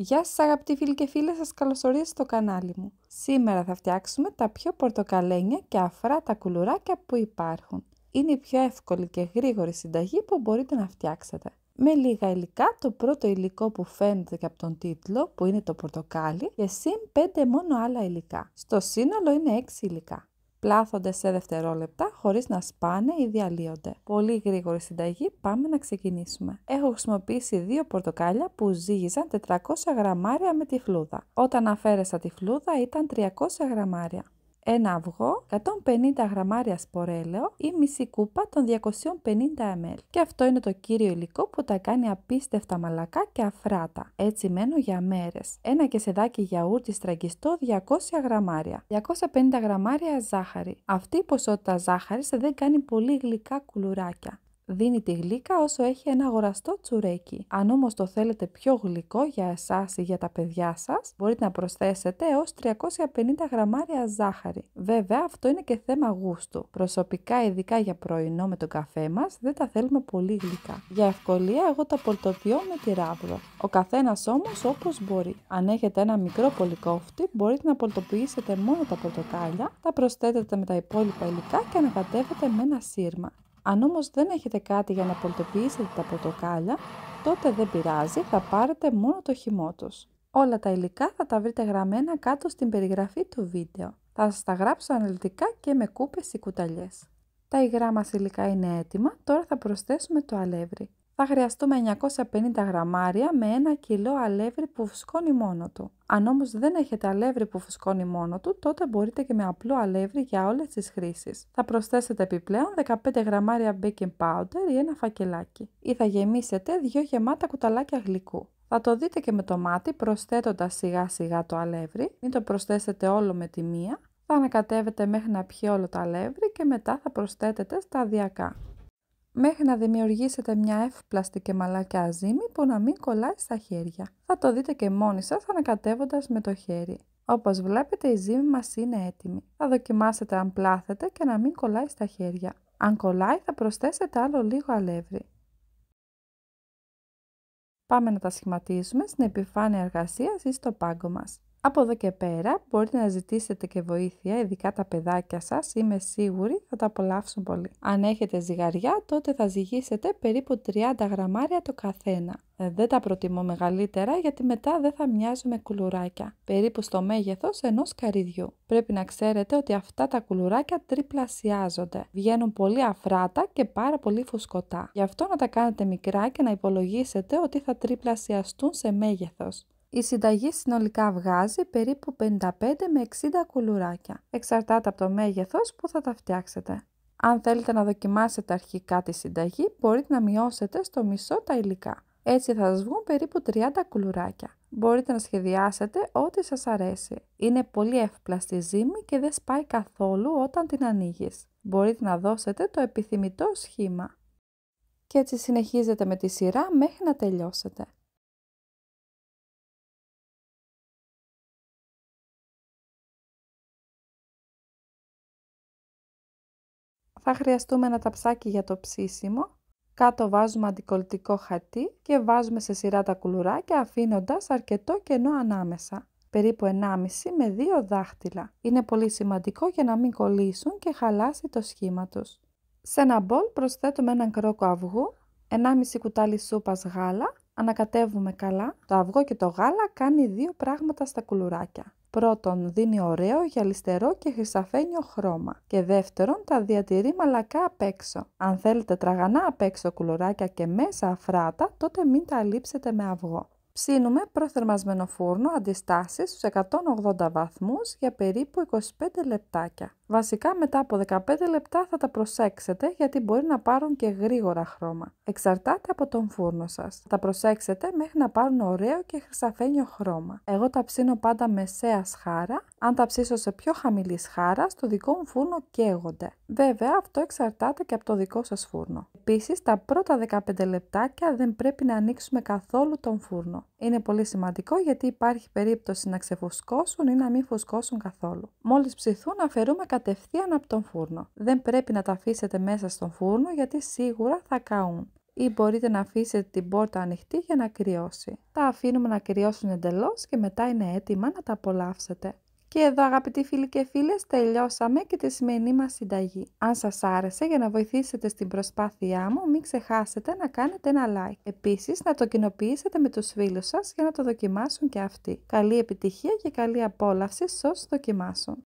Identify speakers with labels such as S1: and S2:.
S1: Γεια σας αγαπητοί φίλοι και φίλες, σας καλωσορίζω στο κανάλι μου. Σήμερα θα φτιάξουμε τα πιο πορτοκαλένια και αφρά τα κουλουράκια που υπάρχουν. Είναι η πιο εύκολη και γρήγορη συνταγή που μπορείτε να φτιάξετε. Με λίγα υλικά, το πρώτο υλικό που φαίνεται και από τον τίτλο, που είναι το πορτοκάλι, και συν 5 μόνο άλλα υλικά. Στο σύνολο είναι 6 υλικά πλάθονται σε δευτερόλεπτα χωρίς να σπάνε ή διαλύονται. Πολύ γρήγορη συνταγή, πάμε να ξεκινήσουμε. Έχω χρησιμοποιήσει δύο πορτοκάλια που ζύγιζαν 400 γραμμάρια με τη φλούδα. Όταν αφαίρεσα τη φλούδα ήταν 300 γραμμάρια ένα αυγό, 150 γραμμάρια σπορέλαιο ή μισή κούπα των 250 ml. Και αυτό είναι το κύριο υλικό που τα κάνει απίστευτα μαλακά και αφράτα. Έτσι μένω για μέρες. Ένα κεσεδάκι γιαούρτι στραγγιστό 200 γραμμάρια. 250 γραμμάρια ζάχαρη. Αυτή η ποσότητα ζάχαρης δεν κάνει πολύ γλυκά κουλουράκια δίνει τη γλύκα όσο έχει ένα αγοραστό τσουρέκι. Αν όμως το θέλετε πιο γλυκό για εσάς ή για τα παιδιά σας, μπορείτε να προσθέσετε έως 350 γραμμάρια ζάχαρη. Βέβαια αυτό είναι και θέμα γούστου. Προσωπικά ειδικά για πρωινό με τον καφέ μας δεν τα θέλουμε πολύ γλυκά. Για ευκολία εγώ τα πολτοποιώ με τη ράβδο. Ο καθένας όμως όπως μπορεί. Αν έχετε ένα μικρό πολυκόφτη μπορείτε να πολτοποιήσετε μόνο τα πορτοκάλια, τα προσθέτετε με τα υπόλοιπα υλικά και ανακατεύετε με ένα σύρμα. Αν όμως δεν έχετε κάτι για να πολτοποιήσετε τα ποτοκάλια, τότε δεν πειράζει, θα πάρετε μόνο το χυμό τους. Όλα τα υλικά θα τα βρείτε γραμμένα κάτω στην περιγραφή του βίντεο. Θα σας τα γράψω αναλυτικά και με κούπες ή κουταλιές. Τα υγρά μας υλικά είναι έτοιμα, τώρα θα προσθέσουμε το αλεύρι θα χρειαστούμε 950 γραμμάρια με 1 κιλό αλεύρι που φουσκώνει μόνο του. Αν όμως δεν έχετε αλεύρι που φουσκώνει μόνο του, τότε μπορείτε και με απλό αλεύρι για όλες τις χρήσεις. Θα προσθέσετε επιπλέον 15 γραμμάρια baking powder ή ένα φακελάκι. Ή θα γεμίσετε 2 γεμάτα κουταλάκια γλυκού. Θα το δείτε και με το μάτι προσθέτοντας σιγά σιγά το αλεύρι, μην το προσθέσετε όλο με τη μία, θα ανακατεύετε μέχρι να πιει όλο το αλεύρι και μετά θα προσθέτετε σταδιακά μέχρι να δημιουργήσετε μια εύπλαστη και μαλακιά ζύμη που να μην κολλάει στα χέρια. Θα το δείτε και μόνοι σας ανακατεύοντας με το χέρι. Όπως βλέπετε η ζύμη μας είναι έτοιμη. Θα δοκιμάσετε αν πλάθετε και να μην κολλάει στα χέρια. Αν κολλάει θα προσθέσετε άλλο λίγο αλεύρι. Πάμε να τα σχηματίσουμε στην επιφάνεια εργασίας ή στο πάγκο μας. Από εδώ και πέρα μπορείτε να ζητήσετε και βοήθεια, ειδικά τα παιδάκια σας, είμαι σίγουρη θα τα απολαύσουν πολύ. Αν έχετε ζυγαριά, τότε θα ζυγίσετε περίπου 30 γραμμάρια το καθένα. Ε, δεν τα προτιμώ μεγαλύτερα γιατί μετά δεν θα μοιάζουν με κουλουράκια, περίπου στο μέγεθος ενός καρυδιού. Πρέπει να ξέρετε ότι αυτά τα κουλουράκια τριπλασιάζονται, βγαίνουν πολύ αφράτα και πάρα πολύ φουσκωτά. Γι' αυτό να τα κάνετε μικρά και να υπολογίσετε ότι θα τριπλασιαστούν σε μέγεθος. Η συνταγή συνολικά βγάζει περίπου 55 με 60 κουλουράκια, εξαρτάται από το μέγεθος που θα τα φτιάξετε. Αν θέλετε να δοκιμάσετε αρχικά τη συνταγή, μπορείτε να μειώσετε στο μισό τα υλικά. Έτσι θα σας βγουν περίπου 30 κουλουράκια. Μπορείτε να σχεδιάσετε ό,τι σας αρέσει. Είναι πολύ εύπλαστη ζύμη και δεν σπάει καθόλου όταν την ανοίγεις. Μπορείτε να δώσετε το επιθυμητό σχήμα. Και έτσι συνεχίζετε με τη σειρά μέχρι να τελειώσετε. Θα χρειαστούμε ένα ταψάκι για το ψήσιμο. Κάτω βάζουμε αντικολλητικό χαρτί και βάζουμε σε σειρά τα κουλουράκια αφήνοντας αρκετό κενό ανάμεσα. Περίπου 1,5 με 2 δάχτυλα. Είναι πολύ σημαντικό για να μην κολλήσουν και χαλάσει το σχήμα τους. Σε ένα μπολ προσθέτουμε έναν κρόκο αυγού, 1,5 κουτάλι σούπας γάλα, ανακατεύουμε καλά. Το αυγό και το γάλα κάνει δύο πράγματα στα κουλουράκια. Πρώτον, δίνει ωραίο, γυαλιστερό και χρυσαφένιο χρώμα. Και δεύτερον, τα διατηρεί μαλακά απ' έξω. Αν θέλετε τραγανά απ' έξω κουλουράκια και μέσα αφράτα, τότε μην τα λείψετε με αυγό. Ψήνουμε προθερμασμένο φούρνο αντιστάσεις στους 180 βαθμούς για περίπου 25 λεπτάκια. Βασικά μετά από 15 λεπτά θα τα προσέξετε γιατί μπορεί να πάρουν και γρήγορα χρώμα. Εξαρτάται από τον φούρνο σας. Τα προσέξετε μέχρι να πάρουν ωραίο και χρυσαφένιο χρώμα. Εγώ τα ψήνω πάντα μεσαία σχάρα. Αν τα ψήσω σε πιο χαμηλής σχάρα, στο δικό μου φούρνο καίγονται. Βέβαια αυτό εξαρτάται και από το δικό σας φούρνο. Επίσης τα πρώτα 15 λεπτάκια δεν πρέπει να ανοίξουμε καθόλου τον φούρνο. Είναι πολύ σημαντικό γιατί υπάρχει περίπτωση να ξεφουσκώσουν ή να μην φουσκώσουν καθόλου. Μόλις ψηθούν αφαιρούμε κατευθείαν από τον φούρνο. Δεν πρέπει να τα αφήσετε μέσα στον φούρνο γιατί σίγουρα θα καούν ή μπορείτε να αφήσετε την πόρτα ανοιχτή για να κρυώσει. Τα αφήνουμε να κρυώσουν εντελώς και μετά είναι έτοιμα να τα απολαύσετε. Και εδώ αγαπητοί φίλοι και φίλες τελειώσαμε και τη σημερινή μας συνταγή. Αν σας άρεσε για να βοηθήσετε στην προσπάθειά μου μην ξεχάσετε να κάνετε ένα like. Επίσης να το κοινοποιήσετε με τους φίλους σας για να το δοκιμάσουν και αυτοί. Καλή επιτυχία και καλή απόλαυση σε όσους δοκιμάσουν.